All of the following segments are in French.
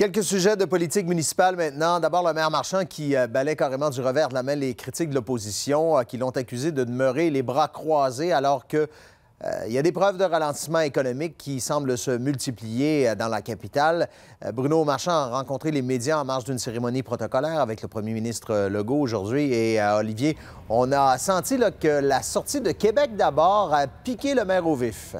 Quelques sujets de politique municipale maintenant. D'abord, le maire Marchand qui euh, balait carrément du revers de la main les critiques de l'opposition euh, qui l'ont accusé de demeurer les bras croisés alors que euh, il y a des preuves de ralentissement économique qui semblent se multiplier dans la capitale. Bruno Marchand a rencontré les médias en marge d'une cérémonie protocolaire avec le premier ministre Legault aujourd'hui. Et Olivier, on a senti que la sortie de Québec d'abord a piqué le maire au vif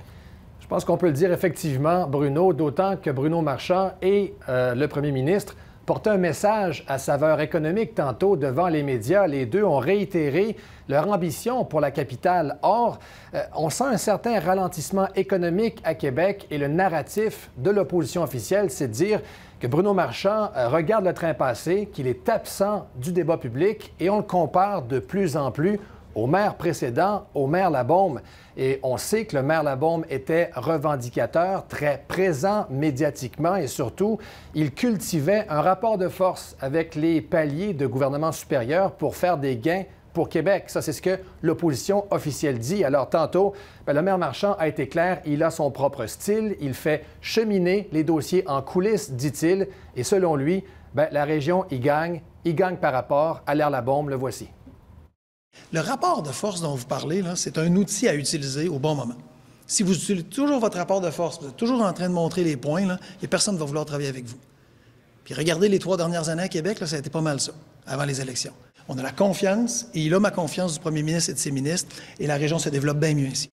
pense qu'on peut le dire effectivement, Bruno, d'autant que Bruno Marchand et euh, le premier ministre portaient un message à saveur économique tantôt devant les médias. Les deux ont réitéré leur ambition pour la capitale. Or, euh, on sent un certain ralentissement économique à Québec et le narratif de l'opposition officielle, c'est de dire que Bruno Marchand euh, regarde le train passé, qu'il est absent du débat public et on le compare de plus en plus au maire précédent, au maire Labombe. Et on sait que le maire Labombe était revendicateur, très présent médiatiquement et surtout, il cultivait un rapport de force avec les paliers de gouvernement supérieur pour faire des gains pour Québec. Ça, c'est ce que l'opposition officielle dit. Alors, tantôt, ben, le maire Marchand a été clair, il a son propre style, il fait cheminer les dossiers en coulisses, dit-il, et selon lui, ben, la région il gagne, Il gagne par rapport à l'air la le voici. Le rapport de force dont vous parlez, c'est un outil à utiliser au bon moment. Si vous utilisez toujours votre rapport de force, vous êtes toujours en train de montrer les points, et personne ne va vouloir travailler avec vous. Puis regardez les trois dernières années à Québec, ça a été pas mal ça, avant les élections. On a la confiance, et il a ma confiance du premier ministre et de ses ministres, et la région se développe bien mieux ici.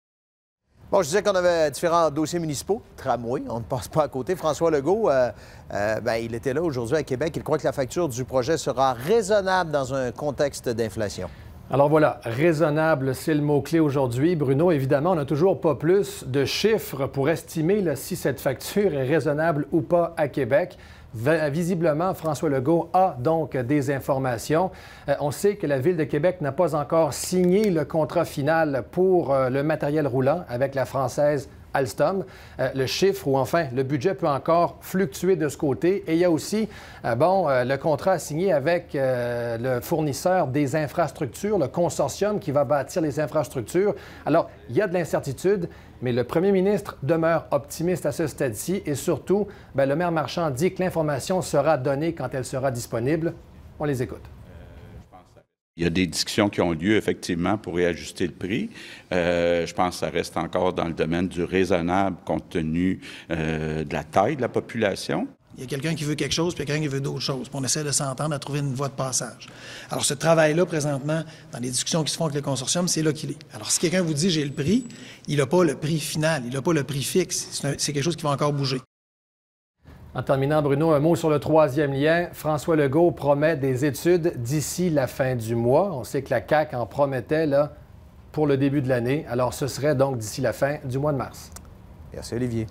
Bon, je disais qu'on avait différents dossiers municipaux, tramway, on ne passe pas à côté. François Legault, euh, euh, ben, il était là aujourd'hui à Québec. Il croit que la facture du projet sera raisonnable dans un contexte d'inflation. Alors voilà, raisonnable, c'est le mot-clé aujourd'hui. Bruno, évidemment, on n'a toujours pas plus de chiffres pour estimer si cette facture est raisonnable ou pas à Québec. Visiblement, François Legault a donc des informations. Euh, on sait que la Ville de Québec n'a pas encore signé le contrat final pour euh, le matériel roulant avec la Française Alstom. Euh, le chiffre ou enfin le budget peut encore fluctuer de ce côté. Et il y a aussi, euh, bon, euh, le contrat signé avec le fournisseur des infrastructures, le consortium qui va bâtir les infrastructures. Alors, il y a de l'incertitude. Mais le premier ministre demeure optimiste à ce stade-ci et surtout, ben, le maire Marchand dit que l'information sera donnée quand elle sera disponible. On les écoute. Il y a des discussions qui ont lieu effectivement pour réajuster le prix. Euh, je pense que ça reste encore dans le domaine du raisonnable compte tenu euh, de la taille de la population. Il y a quelqu'un qui veut quelque chose, puis il quelqu'un qui veut d'autres choses. Puis on essaie de s'entendre à trouver une voie de passage. Alors, ce travail-là, présentement, dans les discussions qui se font avec le consortium, c'est là qu'il est. Alors, si quelqu'un vous dit j'ai le prix, il n'a pas le prix final, il n'a pas le prix fixe. C'est quelque chose qui va encore bouger. En terminant, Bruno, un mot sur le troisième lien. François Legault promet des études d'ici la fin du mois. On sait que la CAQ en promettait pour le début de l'année. Alors, ce serait donc d'ici la fin du mois de mars. Merci, Olivier.